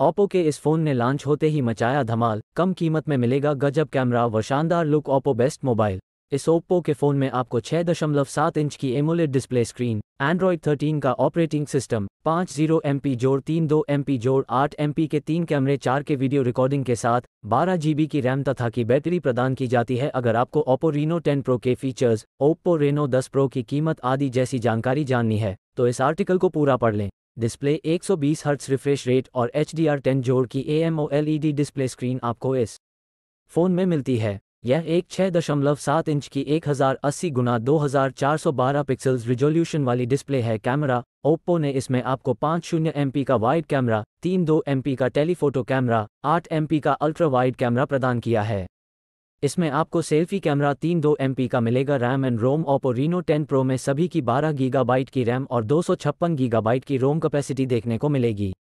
Oppo के इस phone ने लॉन्च होते ही मचाया धमाल कम कीमत में मिलेगा गजब कैमरा व शानदार लुक ओप्पो बेस्ट मोबाइल इस ओप्पो के फ़ोन में आपको 6.7 इंच की एमोलेड डिस्प्ले स्क्रीन एंड्रॉयड 13 का operating system 50 zero M P जोड़ तीन दो एम पी जोड़ आठ एम पी के तीन कैमरे चार के वीडियो रिकॉर्डिंग के साथ बारह जी की रैम तथा की बैटरी प्रदान की जाती है अगर आपको ओप्पो रीनो 10 प्रो के फीचर्स ओप्पो रेनो 10 प्रो की कीमत आदि जैसी जानकारी जाननी है तो इस आर्टिकल को पूरा पढ़ लें डिस्प्ले 120 हर्ट्स रिफ्रेश रेट और एच डी आर टेन जोड़ की A M O L E D display screen आपको इस फ़ोन में मिलती है यह एक छः दशमलव सात इंच की एक हज़ार अस्सी गुना दो हज़ार चार सौ बारह पिक्सल्स रिजोल्यूशन वाली डिस्प्ले है कैमरा ओप्पो ने इसमें आपको पाँच शून्य एम पी का वाइड कैमरा तीन दो एम पी का टेलीफोटो कैमरा आठ एम पी का अल्ट्रा वाइड कैमरा प्रदान किया है इसमें आपको सेल्फी कैमरा तीन दो एम का मिलेगा RAM and ROM Oppo Reno 10 pro में सभी की 12 गीगाबाइट की रैम और दो सौ छप्पन गीगाबाइट की रोम कैपेसिटी देखने को मिलेगी